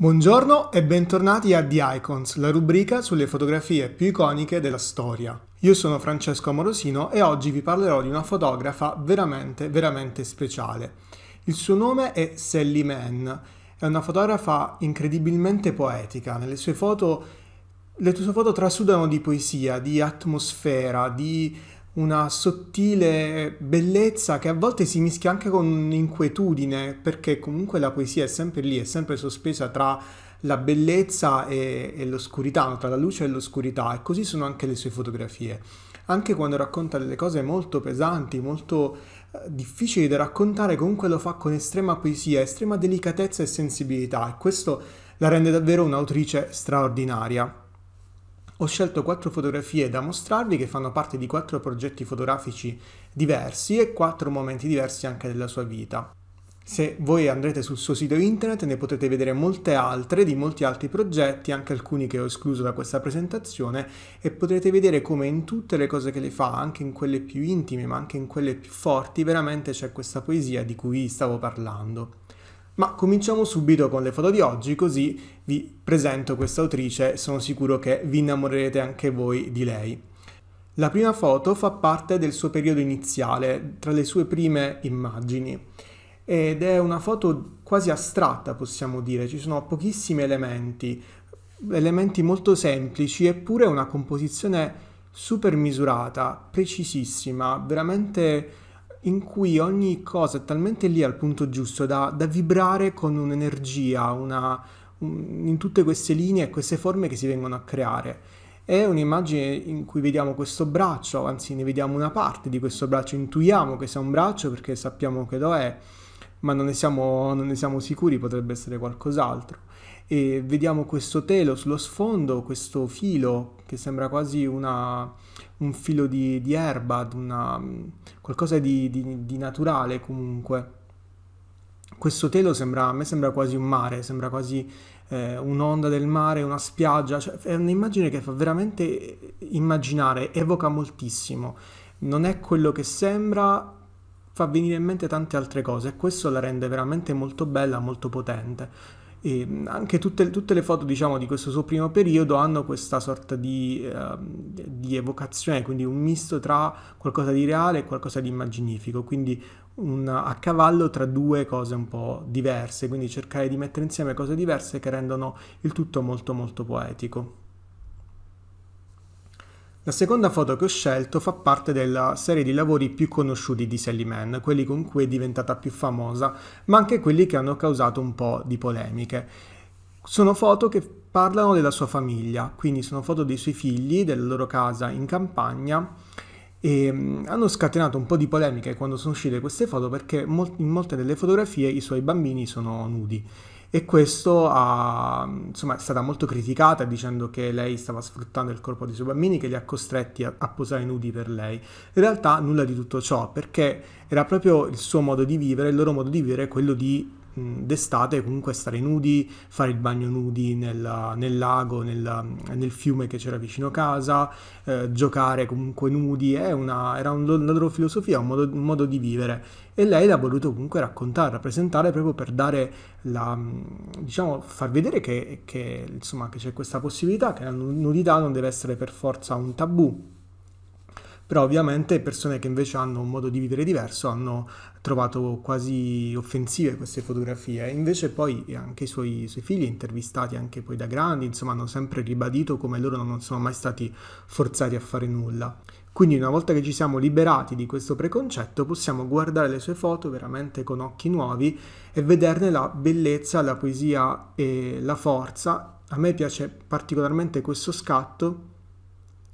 Buongiorno e bentornati a The Icons, la rubrica sulle fotografie più iconiche della storia. Io sono Francesco Amorosino e oggi vi parlerò di una fotografa veramente, veramente speciale. Il suo nome è Sally Mann, è una fotografa incredibilmente poetica, nelle sue foto le tue foto trasudano di poesia, di atmosfera, di una sottile bellezza che a volte si mischia anche con un'inquietudine, perché comunque la poesia è sempre lì, è sempre sospesa tra la bellezza e, e l'oscurità, tra la luce e l'oscurità, e così sono anche le sue fotografie. Anche quando racconta delle cose molto pesanti, molto eh, difficili da raccontare, comunque lo fa con estrema poesia, estrema delicatezza e sensibilità, e questo la rende davvero un'autrice straordinaria ho scelto quattro fotografie da mostrarvi che fanno parte di quattro progetti fotografici diversi e quattro momenti diversi anche della sua vita. Se voi andrete sul suo sito internet ne potrete vedere molte altre di molti altri progetti, anche alcuni che ho escluso da questa presentazione, e potrete vedere come in tutte le cose che le fa, anche in quelle più intime ma anche in quelle più forti, veramente c'è questa poesia di cui stavo parlando. Ma cominciamo subito con le foto di oggi, così vi presento questa autrice e sono sicuro che vi innamorerete anche voi di lei. La prima foto fa parte del suo periodo iniziale, tra le sue prime immagini, ed è una foto quasi astratta, possiamo dire, ci sono pochissimi elementi, elementi molto semplici, eppure una composizione super misurata, precisissima, veramente in cui ogni cosa è talmente lì al punto giusto da, da vibrare con un'energia, una, un, in tutte queste linee e queste forme che si vengono a creare. È un'immagine in cui vediamo questo braccio, anzi ne vediamo una parte di questo braccio, intuiamo che sia un braccio perché sappiamo che lo è, ma non ne siamo, non ne siamo sicuri, potrebbe essere qualcos'altro. E vediamo questo telo sullo sfondo, questo filo che sembra quasi una, un filo di, di erba, una, mm, qualcosa di, di, di, naturale comunque. Questo telo sembra, a me sembra quasi un mare, sembra quasi eh, un'onda del mare, una spiaggia, cioè, è un'immagine che fa veramente immaginare, evoca moltissimo. Non è quello che sembra, fa venire in mente tante altre cose e questo la rende veramente molto bella, molto potente. E anche tutte, tutte le foto diciamo, di questo suo primo periodo hanno questa sorta di, eh, di, evocazione, quindi un misto tra qualcosa di reale e qualcosa di immaginifico, quindi un, a cavallo tra due cose un po' diverse, quindi cercare di mettere insieme cose diverse che rendono il tutto molto molto poetico. La seconda foto che ho scelto fa parte della serie di lavori più conosciuti di Sally Mann, quelli con cui è diventata più famosa, ma anche quelli che hanno causato un po' di polemiche. Sono foto che parlano della sua famiglia, quindi sono foto dei suoi figli, della loro casa in campagna e mm, hanno scatenato un po' di polemiche quando sono uscite queste foto perché in molte delle fotografie i suoi bambini sono nudi e questo ha, insomma, è stata molto criticata dicendo che lei stava sfruttando il corpo dei suoi bambini, che li ha costretti a, a posare nudi per lei. In realtà nulla di tutto ciò, perché era proprio il suo modo di vivere, il loro modo di vivere, quello di d'estate comunque stare nudi, fare il bagno nudi nel, nel lago, nel, nel, fiume che c'era vicino casa, eh, giocare comunque nudi, una, era un, una loro filosofia, un modo, un modo, di vivere e lei l'ha voluto comunque raccontare, rappresentare proprio per dare la, diciamo, far vedere che, che, insomma, che c'è questa possibilità, che la nudità non deve essere per forza un tabù però ovviamente persone che invece hanno un modo di vivere diverso hanno trovato quasi offensive queste fotografie e invece poi anche i suoi, suoi figli intervistati anche poi da grandi insomma hanno sempre ribadito come loro non sono mai stati forzati a fare nulla quindi una volta che ci siamo liberati di questo preconcetto possiamo guardare le sue foto veramente con occhi nuovi e vederne la bellezza, la poesia e la forza. A me piace particolarmente questo scatto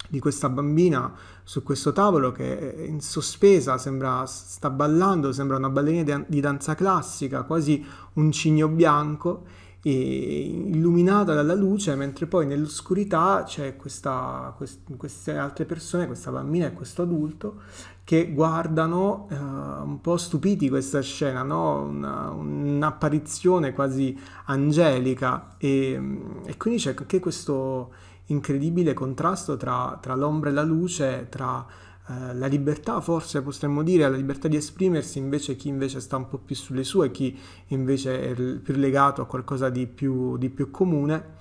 di questa bambina su questo tavolo che è eh, in sospesa sembra sta ballando, sembra una ballerina di danza classica, quasi un cigno bianco illuminata dalla luce, mentre poi nell'oscurità c'è questa, quest, queste altre persone, questa bambina e questo adulto, che guardano eh, un po' stupiti questa scena, no? una, un'apparizione quasi angelica e, mm, e quindi c'è anche questo incredibile contrasto tra, tra l'ombra e la luce, tra eh, la libertà forse potremmo dire, la libertà di esprimersi invece chi invece sta un po' più sulle sue, chi invece è più legato a qualcosa di più, di più comune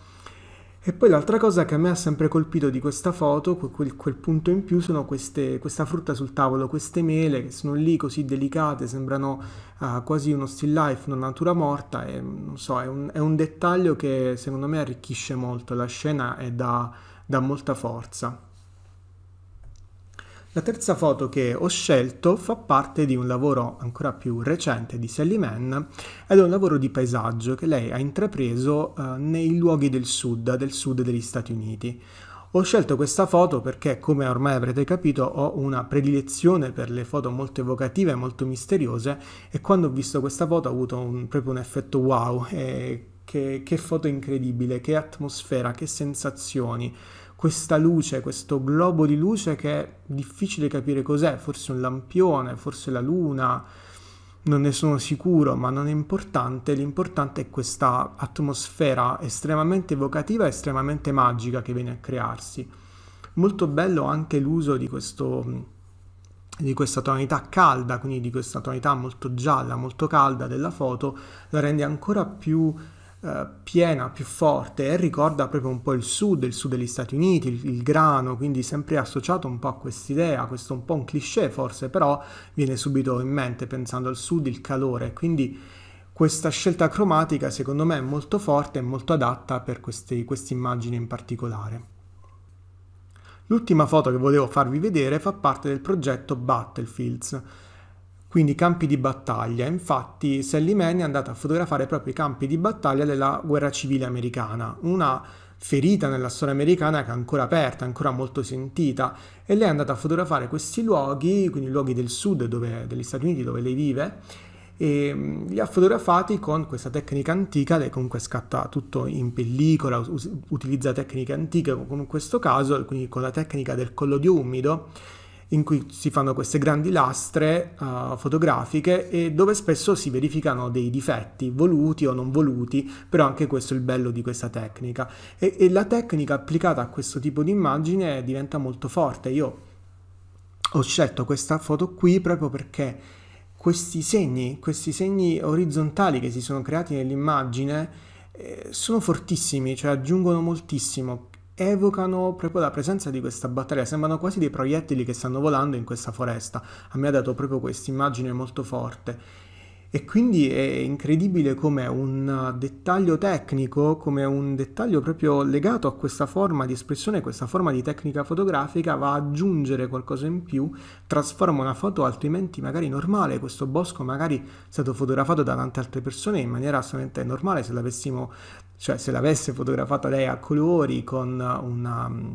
e poi l'altra cosa che a me ha sempre colpito di questa foto, quel, quel punto in più, sono queste, questa frutta sul tavolo, queste mele che sono lì così delicate, sembrano uh, quasi uno still life, una natura morta, e non so, è un, è un dettaglio che secondo me arricchisce molto la scena e dà, dà molta forza. La terza foto che ho scelto fa parte di un lavoro ancora più recente di Sally Mann ed è un lavoro di paesaggio che lei ha intrapreso eh, nei luoghi del sud, del sud degli Stati Uniti. Ho scelto questa foto perché, come ormai avrete capito, ho una predilezione per le foto molto evocative, e molto misteriose e quando ho visto questa foto ho avuto un, proprio un effetto wow, eh, che, che foto incredibile, che atmosfera, che sensazioni questa luce, questo globo di luce che è difficile capire cos'è, forse un lampione, forse la luna, non ne sono sicuro, ma non è importante, l'importante è questa atmosfera estremamente evocativa, estremamente magica che viene a crearsi. Molto bello anche l'uso di, questo, di questa tonalità calda, quindi di questa tonalità molto gialla, molto calda della foto, la rende ancora più eh, piena, più forte e ricorda proprio un po' il sud, il sud degli Stati Uniti, il, il grano, quindi sempre associato un po' a quest'idea, questo è un po' un cliché forse, però viene subito in mente pensando al sud, il calore, quindi questa scelta cromatica secondo me è molto forte e molto adatta per queste immagini in particolare. L'ultima foto che volevo farvi vedere fa parte del progetto Battlefields, quindi campi di battaglia. Infatti Sally Mann è andata a fotografare proprio i campi di battaglia della guerra civile americana, una ferita nella storia americana che è ancora aperta, ancora molto sentita, e lei è andata a fotografare questi luoghi, quindi luoghi del sud dove, degli Stati Uniti dove lei vive, e li ha fotografati con questa tecnica antica, lei comunque scatta tutto in pellicola, utilizza tecniche antiche come in questo caso, quindi con la tecnica del collodio umido, in cui si fanno queste grandi lastre uh, fotografiche e dove spesso si verificano dei difetti, voluti o non voluti, però anche questo è il bello di questa tecnica. E, e la tecnica applicata a questo tipo di immagine diventa molto forte. Io ho scelto questa foto qui proprio perché questi segni, questi segni orizzontali che si sono creati nell'immagine eh, sono fortissimi, cioè aggiungono moltissimo evocano proprio la presenza di questa batteria, sembrano quasi dei proiettili che stanno volando in questa foresta. A me ha dato proprio questa immagine molto forte. E quindi è incredibile come un dettaglio tecnico, come un dettaglio proprio legato a questa forma di espressione, questa forma di tecnica fotografica va ad aggiungere qualcosa in più, trasforma una foto altrimenti magari normale, questo bosco magari è stato fotografato da tante altre persone in maniera assolutamente normale se l'avessimo, cioè se l'avesse fotografata lei a colori con una mm,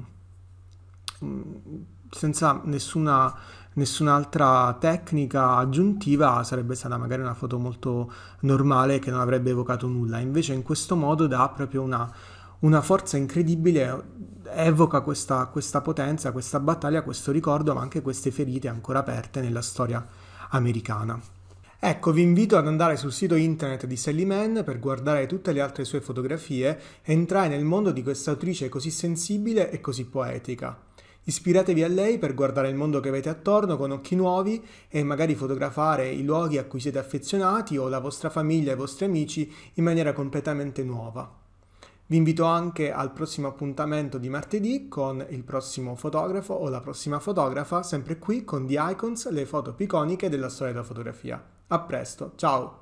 senza nessuna nessun'altra tecnica aggiuntiva sarebbe stata magari una foto molto normale che non avrebbe evocato nulla. Invece in questo modo dà proprio una, una forza incredibile, evoca questa, questa, potenza, questa battaglia, questo ricordo, ma anche queste ferite ancora aperte nella storia americana. Ecco, vi invito ad andare sul sito internet di Sally Mann per guardare tutte le altre sue fotografie e entrare nel mondo di questa autrice così sensibile e così poetica. Ispiratevi a lei per guardare il mondo che avete attorno con occhi nuovi e magari fotografare i luoghi a cui siete affezionati o la vostra famiglia e i vostri amici in maniera completamente nuova. Vi invito anche al prossimo appuntamento di martedì con il prossimo fotografo o la prossima fotografa, sempre qui con The Icons, le foto iconiche della storia della fotografia. A presto, ciao!